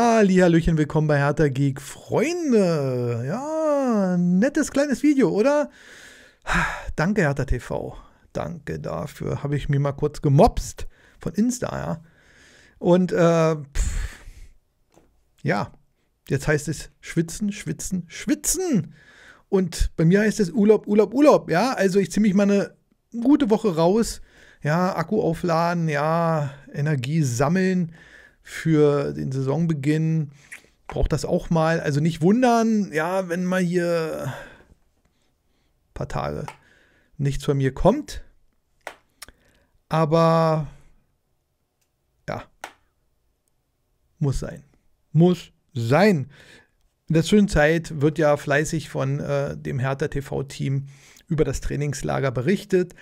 Hallihallöchen, willkommen bei Hertha Geek, Freunde. Ja, nettes kleines Video, oder? Danke, Hertha TV. Danke dafür. Habe ich mir mal kurz gemobst von Insta, ja. Und äh, pff, ja, jetzt heißt es schwitzen, schwitzen, schwitzen. Und bei mir heißt es Urlaub, Urlaub, Urlaub. Ja, also ich ziehe mich mal eine gute Woche raus. Ja, Akku aufladen, ja, Energie sammeln für den Saisonbeginn braucht das auch mal. Also nicht wundern, ja, wenn mal hier ein paar Tage nichts von mir kommt. Aber ja, muss sein. Muss sein. In der Zwischenzeit wird ja fleißig von äh, dem Hertha TV-Team über das Trainingslager berichtet.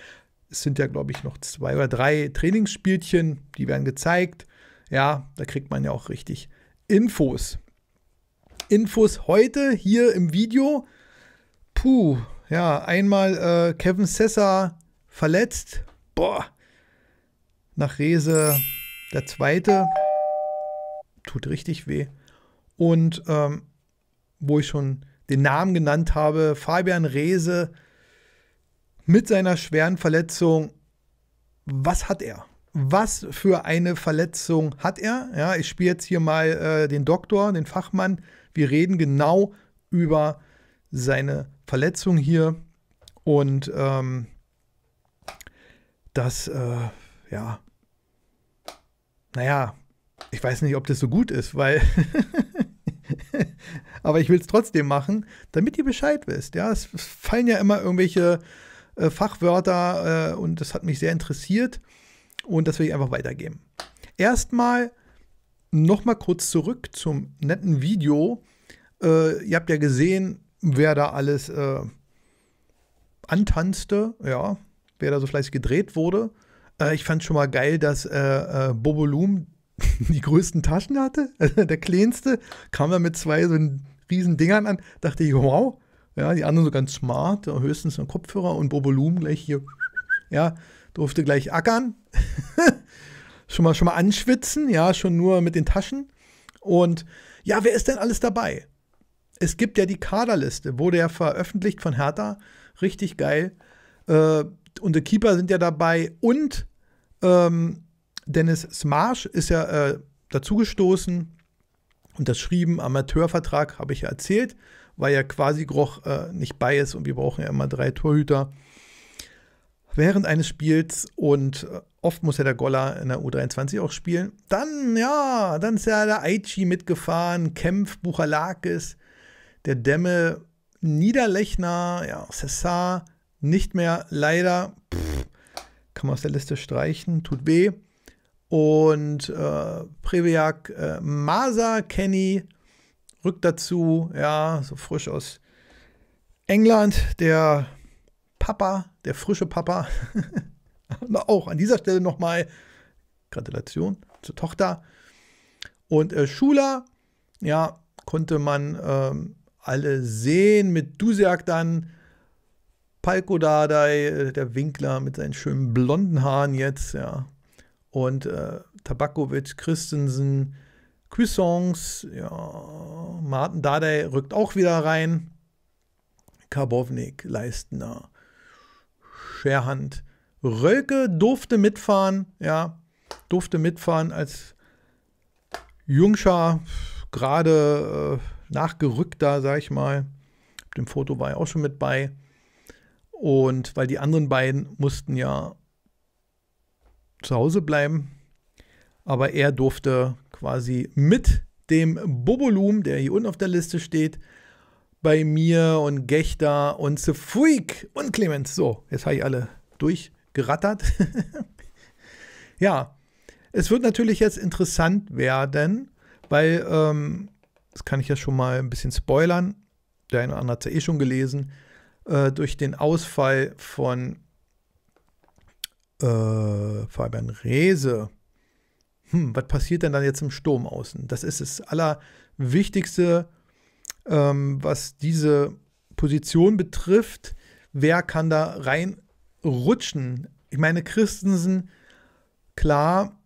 Es sind ja, glaube ich, noch zwei oder drei Trainingsspielchen, die werden gezeigt. Ja, da kriegt man ja auch richtig Infos. Infos heute hier im Video. Puh, ja, einmal äh, Kevin Sessa verletzt. Boah. Nach Rese der zweite. Tut richtig weh. Und ähm, wo ich schon den Namen genannt habe, Fabian Rehse mit seiner schweren Verletzung. Was hat er? was für eine Verletzung hat er. Ja, ich spiele jetzt hier mal äh, den Doktor, den Fachmann. Wir reden genau über seine Verletzung hier und ähm, das, äh, ja, naja, ich weiß nicht, ob das so gut ist, weil, aber ich will es trotzdem machen, damit ihr Bescheid wisst. Ja, es fallen ja immer irgendwelche äh, Fachwörter äh, und das hat mich sehr interessiert. Und das will ich einfach weitergeben. Erstmal nochmal kurz zurück zum netten Video. Äh, ihr habt ja gesehen, wer da alles äh, antanzte, ja, wer da so fleißig gedreht wurde. Äh, ich fand schon mal geil, dass äh, äh Loom die größten Taschen hatte, also der kleinste, kam da mit zwei so riesen Dingern an, dachte ich, wow, ja, die anderen so ganz smart, höchstens ein Kopfhörer und Bobo Loom gleich hier, ja, durfte gleich ackern, schon, mal, schon mal anschwitzen, ja, schon nur mit den Taschen. Und ja, wer ist denn alles dabei? Es gibt ja die Kaderliste, wurde ja veröffentlicht von Hertha, richtig geil. Äh, und die Keeper sind ja dabei und ähm, Dennis Smarsch ist ja äh, dazugestoßen, unterschrieben, Amateurvertrag, habe ich ja erzählt, weil ja quasi Groch äh, nicht bei ist und wir brauchen ja immer drei Torhüter während eines Spiels und äh, oft muss ja der Goller in der U23 auch spielen. Dann, ja, dann ist ja der Aichi mitgefahren, Kempf, Buchalakis, der Dämme, Niederlechner, ja, Cessar, nicht mehr, leider. Pff, kann man aus der Liste streichen, tut weh. Und äh, Previak, äh, Masa, Kenny, rückt dazu, ja, so frisch aus England, der Papa der frische Papa. auch an dieser Stelle nochmal Gratulation zur Tochter. Und äh, Schula, ja, konnte man ähm, alle sehen mit Dusiak dann. Palko Dardai, äh, der Winkler mit seinen schönen blonden Haaren jetzt, ja. Und äh, Tabakovic, Christensen, Cuisons, ja. Martin Dardai rückt auch wieder rein. Karbovnik, Leistner, Scherhand. Rölke durfte mitfahren, ja, durfte mitfahren als Jungscher, gerade äh, nachgerückter, sag ich mal. Auf dem Foto war er auch schon mit bei. Und weil die anderen beiden mussten ja zu Hause bleiben. Aber er durfte quasi mit dem Bobolum, der hier unten auf der Liste steht, bei mir und Gechter und The und Clemens. So, jetzt habe ich alle durchgerattert. ja, es wird natürlich jetzt interessant werden, weil, ähm, das kann ich ja schon mal ein bisschen spoilern, der eine oder andere hat es ja eh schon gelesen, äh, durch den Ausfall von äh, Fabian Rehse. Hm, was passiert denn dann jetzt im Sturm außen? Das ist das Allerwichtigste ähm, was diese Position betrifft. Wer kann da reinrutschen? Ich meine, Christensen, klar,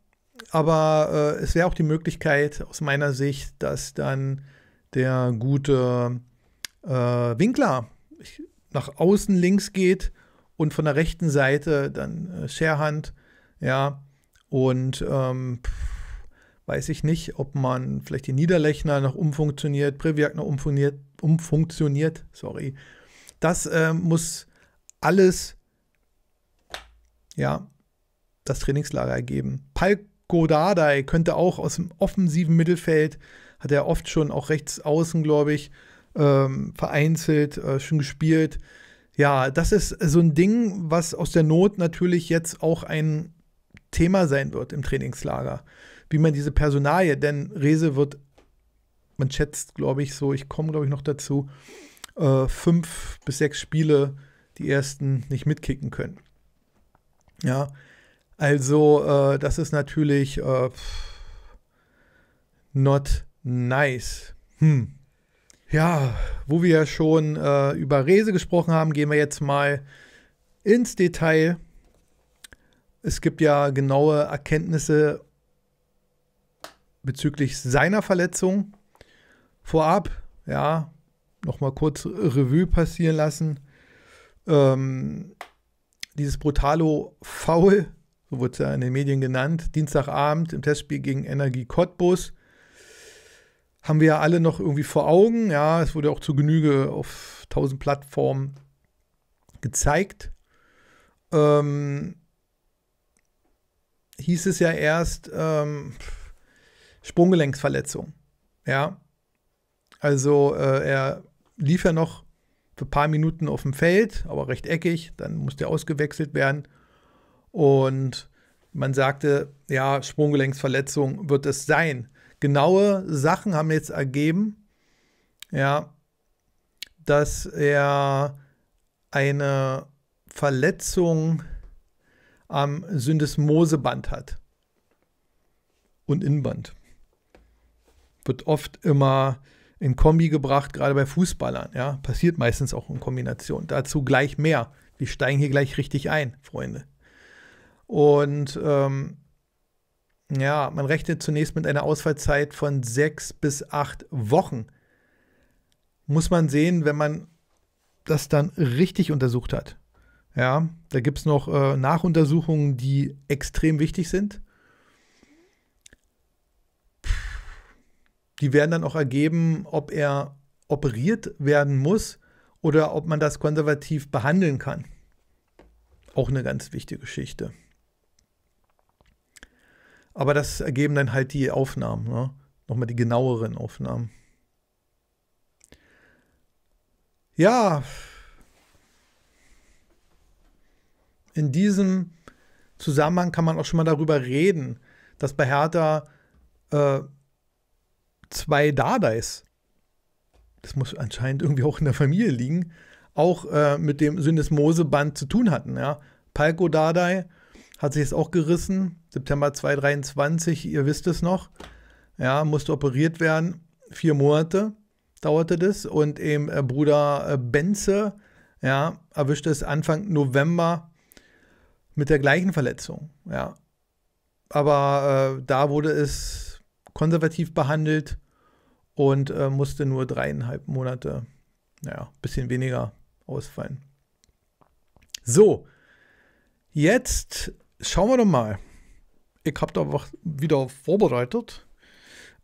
aber äh, es wäre auch die Möglichkeit aus meiner Sicht, dass dann der gute äh, Winkler nach außen links geht und von der rechten Seite dann äh, Scherhand, ja, und ähm, pff, weiß ich nicht, ob man vielleicht die Niederlechner noch umfunktioniert, Priviak noch umfunktioniert, umfunktioniert sorry. Das äh, muss alles, ja, das Trainingslager ergeben. Palko Dardai könnte auch aus dem offensiven Mittelfeld, hat er oft schon auch rechts außen, glaube ich, ähm, vereinzelt äh, schon gespielt. Ja, das ist so ein Ding, was aus der Not natürlich jetzt auch ein Thema sein wird im Trainingslager wie man diese Personalie, denn Rese wird, man schätzt, glaube ich, so, ich komme, glaube ich, noch dazu, äh, fünf bis sechs Spiele die ersten nicht mitkicken können. Ja, also äh, das ist natürlich äh, not nice. Hm. Ja, wo wir ja schon äh, über Rese gesprochen haben, gehen wir jetzt mal ins Detail. Es gibt ja genaue Erkenntnisse bezüglich seiner Verletzung. Vorab, ja, nochmal kurz Revue passieren lassen. Ähm, dieses brutalo Foul, so wurde es ja in den Medien genannt, Dienstagabend im Testspiel gegen Energie Cottbus, haben wir ja alle noch irgendwie vor Augen. Ja, es wurde auch zu Genüge auf tausend Plattformen gezeigt. Ähm, hieß es ja erst, ähm, Sprunggelenksverletzung. Ja. Also äh, er lief ja noch für ein paar Minuten auf dem Feld, aber recht eckig, dann musste er ausgewechselt werden. Und man sagte, ja, Sprunggelenksverletzung wird es sein. Genaue Sachen haben jetzt ergeben, ja, dass er eine Verletzung am Syndesmoseband hat und Innenband wird oft immer in Kombi gebracht, gerade bei Fußballern. Ja? Passiert meistens auch in Kombination. Dazu gleich mehr. Wir steigen hier gleich richtig ein, Freunde. Und ähm, ja, man rechnet zunächst mit einer Ausfallzeit von sechs bis acht Wochen. Muss man sehen, wenn man das dann richtig untersucht hat. Ja, da gibt es noch äh, Nachuntersuchungen, die extrem wichtig sind. die werden dann auch ergeben, ob er operiert werden muss oder ob man das konservativ behandeln kann. Auch eine ganz wichtige Geschichte. Aber das ergeben dann halt die Aufnahmen, ne? nochmal die genaueren Aufnahmen. Ja, in diesem Zusammenhang kann man auch schon mal darüber reden, dass bei Hertha äh, zwei Dadais, das muss anscheinend irgendwie auch in der Familie liegen, auch äh, mit dem Syndesmoseband zu tun hatten. Ja? Palko Dadai hat sich jetzt auch gerissen, September 2023, ihr wisst es noch. Ja, musste operiert werden. Vier Monate dauerte das. Und eben äh, Bruder äh, Benze, ja, erwischte es Anfang November mit der gleichen Verletzung. Ja. Aber äh, da wurde es konservativ behandelt und äh, musste nur dreieinhalb Monate, naja, ein bisschen weniger ausfallen. So, jetzt schauen wir doch mal. Ich habe da was wieder vorbereitet.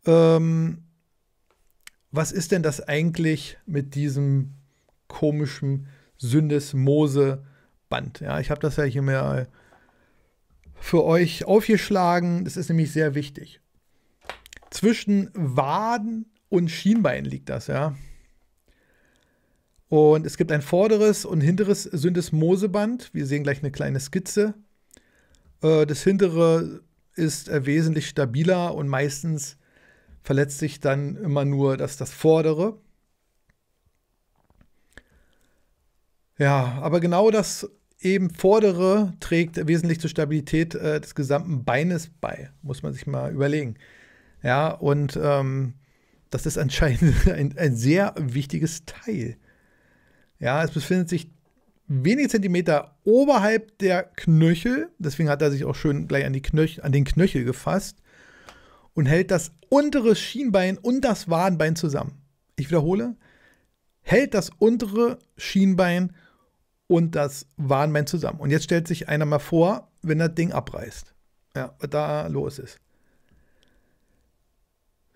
Ähm, was ist denn das eigentlich mit diesem komischen sündesmose band Ja, ich habe das ja hier mal für euch aufgeschlagen. Das ist nämlich sehr wichtig zwischen Waden und Schienbein liegt das, ja. Und es gibt ein vorderes und hinteres Syndesmoseband. Wir sehen gleich eine kleine Skizze. Äh, das hintere ist äh, wesentlich stabiler und meistens verletzt sich dann immer nur das, das vordere. Ja, aber genau das eben vordere trägt wesentlich zur Stabilität äh, des gesamten Beines bei. Muss man sich mal überlegen. Ja, und ähm, das ist anscheinend ein, ein, sehr wichtiges Teil. Ja, es befindet sich wenige Zentimeter oberhalb der Knöchel, deswegen hat er sich auch schön gleich an, die Knöchel, an den Knöchel gefasst und hält das untere Schienbein und das Wadenbein zusammen. Ich wiederhole, hält das untere Schienbein und das Wadenbein zusammen. Und jetzt stellt sich einer mal vor, wenn das Ding abreißt, ja, was da los ist.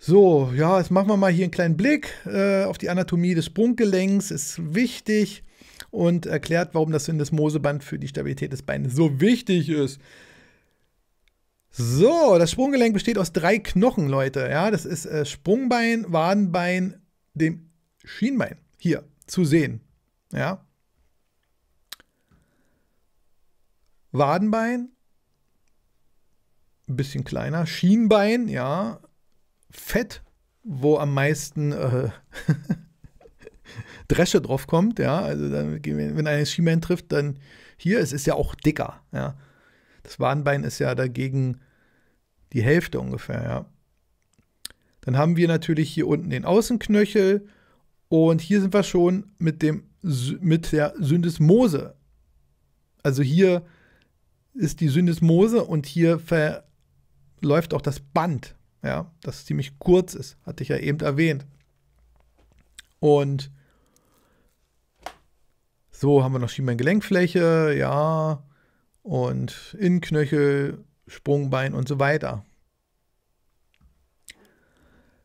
So, ja, jetzt machen wir mal hier einen kleinen Blick äh, auf die Anatomie des Sprunggelenks. Ist wichtig und erklärt, warum das Syndesmoseband für die Stabilität des Beines so wichtig ist. So, das Sprunggelenk besteht aus drei Knochen, Leute. Ja, das ist äh, Sprungbein, Wadenbein, dem Schienbein. Hier zu sehen. Ja. Wadenbein, ein bisschen kleiner. Schienbein, ja, Fett, wo am meisten äh, Dresche drauf kommt, ja, also dann, wenn ein Skiman trifft, dann hier, es ist ja auch dicker, ja. Das Wadenbein ist ja dagegen die Hälfte ungefähr, ja. Dann haben wir natürlich hier unten den Außenknöchel und hier sind wir schon mit, dem, mit der Syndesmose. Also hier ist die Syndesmose und hier verläuft auch das Band ja, das ziemlich kurz ist, hatte ich ja eben erwähnt. Und so haben wir noch Schienbein-Gelenkfläche, ja, und Innenknöchel, Sprungbein und so weiter.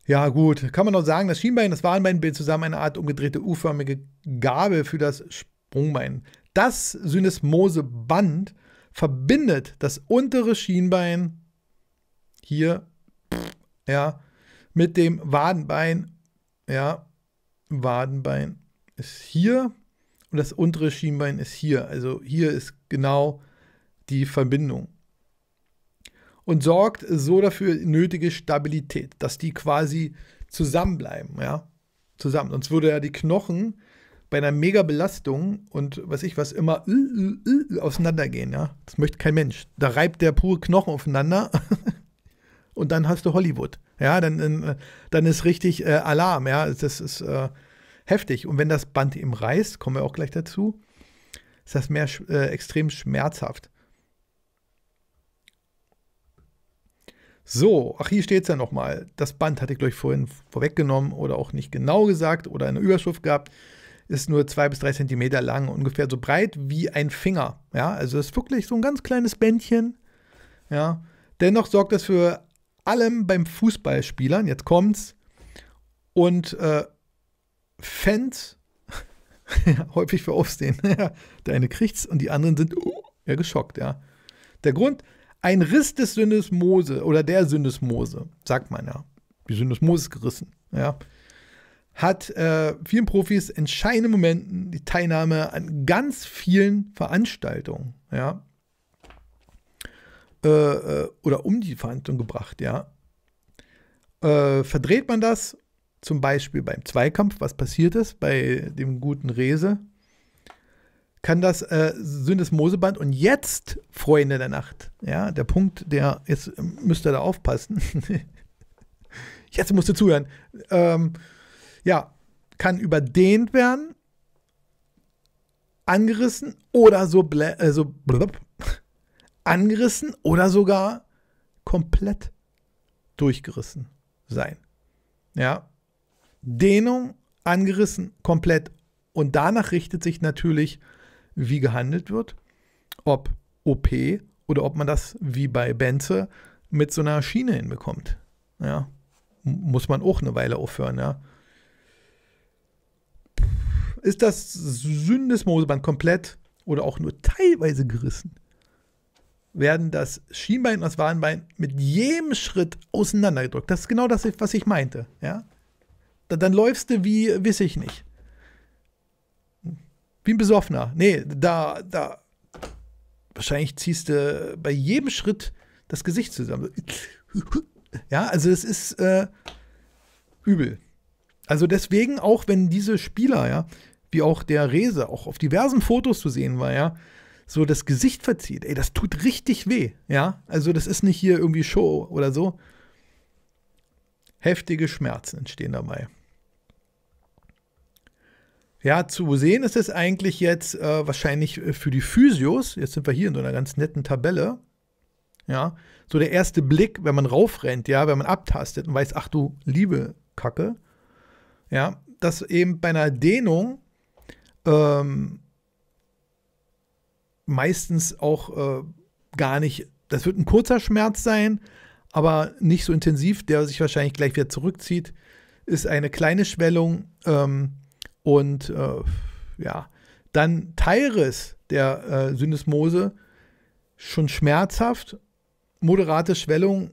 Ja, gut, kann man noch sagen, das Schienbein, das Wadenbeinbild zusammen eine Art umgedrehte U-förmige Gabel für das Sprungbein. Das Synesmoseband verbindet das untere Schienbein hier ja, mit dem Wadenbein, ja, Wadenbein ist hier und das untere Schienbein ist hier. Also hier ist genau die Verbindung. Und sorgt so dafür nötige Stabilität, dass die quasi zusammenbleiben, ja, zusammen. Sonst würde ja die Knochen bei einer mega Belastung und was ich was immer äh, äh, äh, auseinandergehen, ja. Das möchte kein Mensch. Da reibt der pure Knochen aufeinander und dann hast du Hollywood. Ja, dann, äh, dann ist richtig äh, Alarm. Ja, das ist äh, heftig. Und wenn das Band ihm reißt, kommen wir auch gleich dazu, ist das mehr äh, extrem schmerzhaft. So, ach, hier steht es ja nochmal. Das Band hatte ich, glaube ich, vorhin vorweggenommen oder auch nicht genau gesagt oder eine Überschrift gehabt. Ist nur zwei bis drei Zentimeter lang, ungefähr so breit wie ein Finger. Ja, also ist wirklich so ein ganz kleines Bändchen. Ja, dennoch sorgt das für allem beim Fußballspielern, jetzt kommt's, und äh, Fans, häufig für Aufsehen, der eine kriegt's und die anderen sind uh, ja, geschockt, ja. Der Grund, ein Riss des Syndesmose oder der Syndesmose, sagt man ja. Die Syndesmose ist gerissen, ja. Hat äh, vielen Profis in entscheidenden Momenten die Teilnahme an ganz vielen Veranstaltungen, ja, äh, äh, oder um die Verhandlung gebracht, ja. Äh, verdreht man das, zum Beispiel beim Zweikampf, was passiert ist, bei dem guten Rese, kann das äh, Syndesmoseband und jetzt Freunde der Nacht, ja, der Punkt, der, jetzt müsst ihr da aufpassen, jetzt musst du zuhören, ähm, ja, kann überdehnt werden, angerissen oder so, blä, äh, so blub, angerissen oder sogar komplett durchgerissen sein. Ja. Dehnung, angerissen, komplett. Und danach richtet sich natürlich, wie gehandelt wird, ob OP oder ob man das wie bei Benze mit so einer Schiene hinbekommt. Ja. Muss man auch eine Weile aufhören, ja. Ist das Sündesmoseband komplett oder auch nur teilweise gerissen? werden das Schienbein und das Wadenbein mit jedem Schritt auseinandergedrückt. Das ist genau das, was ich meinte. Ja? Dann, dann läufst du wie, weiß ich nicht. Wie ein Besoffener. Nee, da, da. Wahrscheinlich ziehst du bei jedem Schritt das Gesicht zusammen. Ja, also es ist äh, übel. Also deswegen, auch wenn diese Spieler, ja, wie auch der Rese, auch auf diversen Fotos zu sehen war, ja, so das Gesicht verzieht, ey, das tut richtig weh, ja. Also das ist nicht hier irgendwie Show oder so. Heftige Schmerzen entstehen dabei. Ja, zu sehen ist es eigentlich jetzt äh, wahrscheinlich äh, für die Physios. Jetzt sind wir hier in so einer ganz netten Tabelle. Ja, so der erste Blick, wenn man raufrennt, ja, wenn man abtastet und weiß, ach du liebe Kacke, ja, dass eben bei einer Dehnung ähm, meistens auch äh, gar nicht, das wird ein kurzer Schmerz sein, aber nicht so intensiv, der sich wahrscheinlich gleich wieder zurückzieht, ist eine kleine Schwellung ähm, und äh, ja, dann Teilriss der äh, Syndesmose, schon schmerzhaft, moderate Schwellung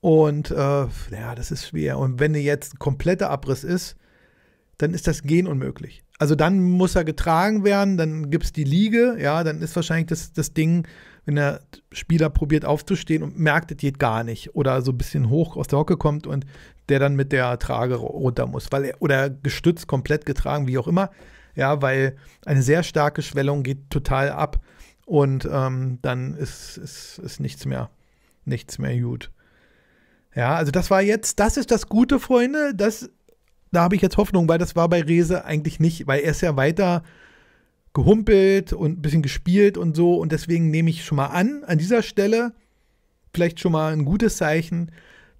und äh, ja, das ist schwer. Und wenn jetzt ein kompletter Abriss ist, dann ist das Gehen unmöglich. Also dann muss er getragen werden, dann gibt es die Liege, ja, dann ist wahrscheinlich das, das Ding, wenn der Spieler probiert aufzustehen und merkt, es geht gar nicht oder so ein bisschen hoch aus der Hocke kommt und der dann mit der Trage runter muss, weil er, oder gestützt, komplett getragen, wie auch immer, ja, weil eine sehr starke Schwellung geht total ab und ähm, dann ist, ist, ist nichts mehr, nichts mehr gut. Ja, also das war jetzt, das ist das Gute, Freunde, das da habe ich jetzt Hoffnung, weil das war bei Rese eigentlich nicht, weil er ist ja weiter gehumpelt und ein bisschen gespielt und so. Und deswegen nehme ich schon mal an, an dieser Stelle vielleicht schon mal ein gutes Zeichen,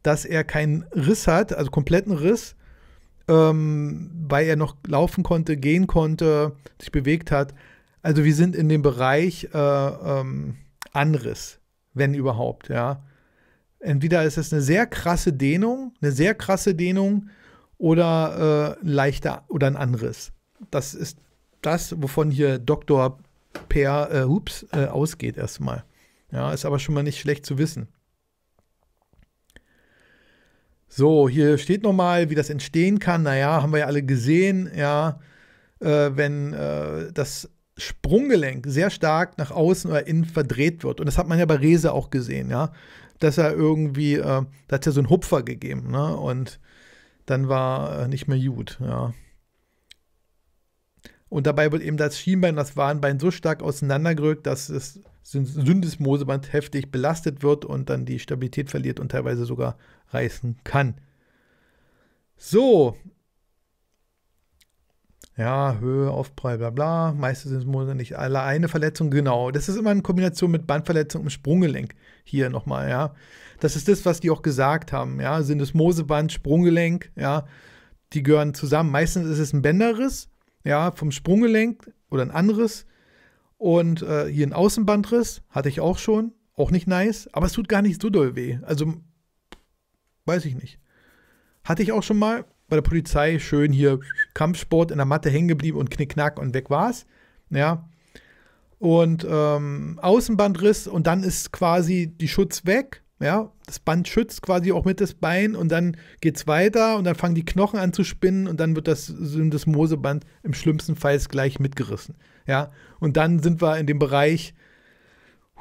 dass er keinen Riss hat, also kompletten Riss, ähm, weil er noch laufen konnte, gehen konnte, sich bewegt hat. Also wir sind in dem Bereich äh, ähm, Anriss, wenn überhaupt, ja. Entweder ist es eine sehr krasse Dehnung, eine sehr krasse Dehnung, oder äh, leichter oder ein anderes. Das ist das, wovon hier Dr. Per äh, Hups äh, ausgeht erstmal. Ja, ist aber schon mal nicht schlecht zu wissen. So, hier steht nochmal, wie das entstehen kann. Naja, haben wir ja alle gesehen, ja, äh, wenn äh, das Sprunggelenk sehr stark nach außen oder innen verdreht wird. Und das hat man ja bei Rese auch gesehen, ja, dass er irgendwie, äh, da hat es ja so einen Hupfer gegeben, ne? Und dann war äh, nicht mehr gut, ja. Und dabei wird eben das Schienbein, das Warnbein so stark auseinandergerückt, dass das Syndesmoseband heftig belastet wird und dann die Stabilität verliert und teilweise sogar reißen kann. So, ja, Höhe, Aufprall, bla bla, meistens sind es nicht alle eine Verletzung, genau. Das ist immer in Kombination mit Bandverletzung im Sprunggelenk. Hier nochmal, ja. Das ist das, was die auch gesagt haben, ja. Syndesmoseband, Sprunggelenk, ja, die gehören zusammen. Meistens ist es ein Bänderriss, ja, vom Sprunggelenk oder ein anderes. Und äh, hier ein Außenbandriss, hatte ich auch schon, auch nicht nice, aber es tut gar nicht so doll weh. Also, weiß ich nicht. Hatte ich auch schon mal, bei der Polizei schön hier Kampfsport in der Matte hängen geblieben und knickknack und weg war's. Ja. Und ähm, Außenbandriss und dann ist quasi die Schutz weg. Ja, das Band schützt quasi auch mit das Bein und dann geht es weiter und dann fangen die Knochen an zu spinnen und dann wird das Syndesmoseband im schlimmsten Fall gleich mitgerissen. Ja, und dann sind wir in dem Bereich,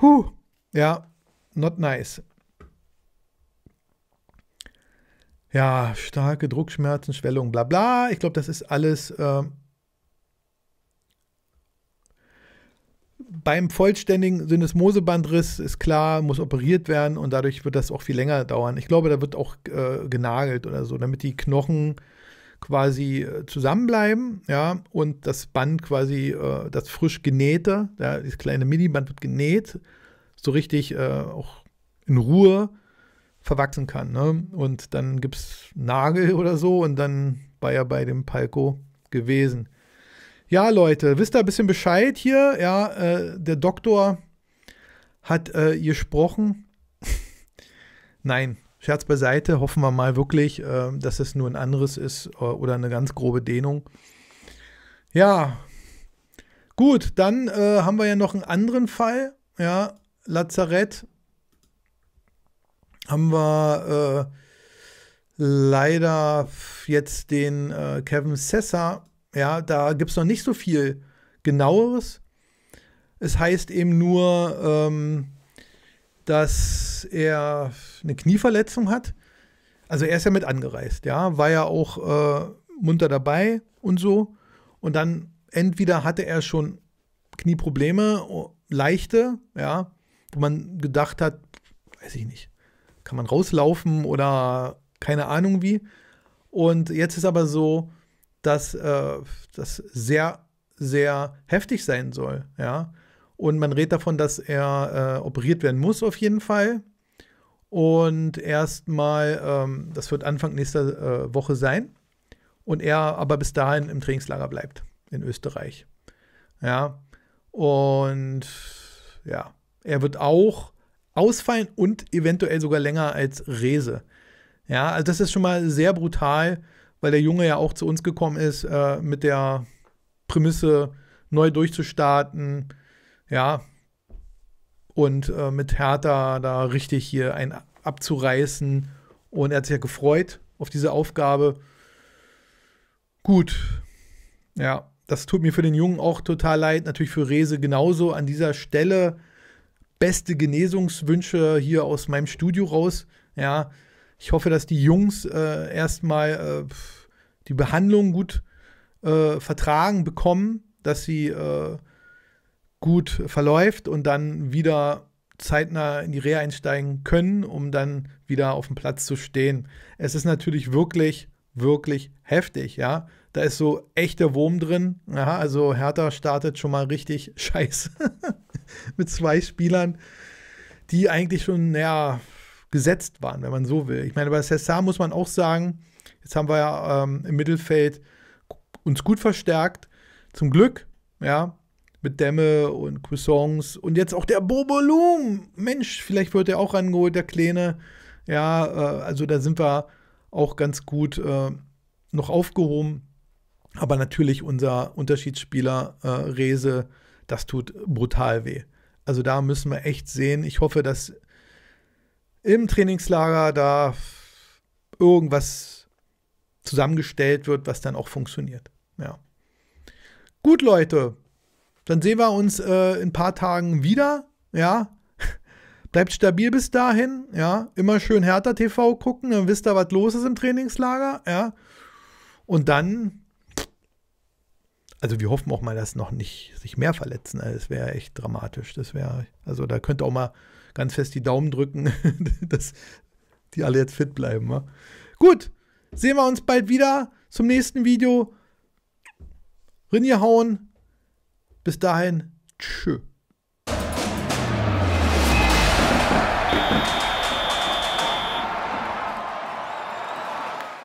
huh, ja, not nice. Ja, starke Druckschmerzen, Schwellung, bla bla. Ich glaube, das ist alles äh, beim vollständigen Syndesmosebandriss ist klar, muss operiert werden und dadurch wird das auch viel länger dauern. Ich glaube, da wird auch äh, genagelt oder so, damit die Knochen quasi äh, zusammenbleiben, ja, und das Band quasi, äh, das frisch genähte, ja, das kleine Mini-Band wird genäht, so richtig äh, auch in Ruhe verwachsen kann. Ne? Und dann gibt es Nagel oder so und dann war er bei dem Palko gewesen. Ja, Leute, wisst ihr ein bisschen Bescheid hier? Ja, äh, der Doktor hat äh, gesprochen. Nein, Scherz beiseite, hoffen wir mal wirklich, äh, dass es nur ein anderes ist äh, oder eine ganz grobe Dehnung. Ja, gut, dann äh, haben wir ja noch einen anderen Fall. Ja, Lazarett haben wir äh, leider jetzt den äh, Kevin Sessa. Ja, da gibt es noch nicht so viel genaueres. Es heißt eben nur, ähm, dass er eine Knieverletzung hat. Also er ist ja mit angereist, ja, war ja auch äh, munter dabei und so. Und dann entweder hatte er schon Knieprobleme, leichte, ja, wo man gedacht hat, weiß ich nicht, kann man rauslaufen oder keine Ahnung wie. Und jetzt ist aber so, dass äh, das sehr, sehr heftig sein soll, ja. Und man redet davon, dass er äh, operiert werden muss auf jeden Fall. Und erstmal, ähm, das wird Anfang nächster äh, Woche sein. Und er aber bis dahin im Trainingslager bleibt in Österreich. Ja. Und ja, er wird auch ausfallen und eventuell sogar länger als Rese. Ja, also das ist schon mal sehr brutal, weil der Junge ja auch zu uns gekommen ist äh, mit der Prämisse, neu durchzustarten. Ja, und äh, mit Hertha da richtig hier ein abzureißen. Und er hat sich ja gefreut auf diese Aufgabe. Gut, ja, das tut mir für den Jungen auch total leid, natürlich für Rese genauso. An dieser Stelle beste Genesungswünsche hier aus meinem Studio raus. Ja, ich hoffe, dass die Jungs äh, erstmal äh, die Behandlung gut äh, vertragen bekommen, dass sie äh, gut verläuft und dann wieder zeitnah in die Rehe einsteigen können, um dann wieder auf dem Platz zu stehen. Es ist natürlich wirklich, wirklich heftig, ja. Da ist so echter Wurm drin. Aha, also Hertha startet schon mal richtig scheiße. mit zwei Spielern, die eigentlich schon, naja, gesetzt waren, wenn man so will. Ich meine, bei Cessar muss man auch sagen, jetzt haben wir ja ähm, im Mittelfeld uns gut verstärkt. Zum Glück, ja, mit Dämme und Cousins und jetzt auch der Bobolum. Mensch, vielleicht wird er auch rangeholt, der Kleine. Ja, äh, also da sind wir auch ganz gut äh, noch aufgehoben. Aber natürlich unser Unterschiedsspieler äh, Rese das tut brutal weh. Also da müssen wir echt sehen. Ich hoffe, dass im Trainingslager da irgendwas zusammengestellt wird, was dann auch funktioniert. Ja. Gut, Leute. Dann sehen wir uns äh, in ein paar Tagen wieder. Ja. Bleibt stabil bis dahin. Ja. Immer schön härter TV gucken, dann wisst ihr, was los ist im Trainingslager. Ja. Und dann also wir hoffen auch mal, dass noch nicht sich mehr verletzen. Also das wäre echt dramatisch. Das wäre, also da könnte auch mal ganz fest die Daumen drücken, dass die alle jetzt fit bleiben. Ja? Gut, sehen wir uns bald wieder zum nächsten Video. Rinje hauen. Bis dahin, tschö.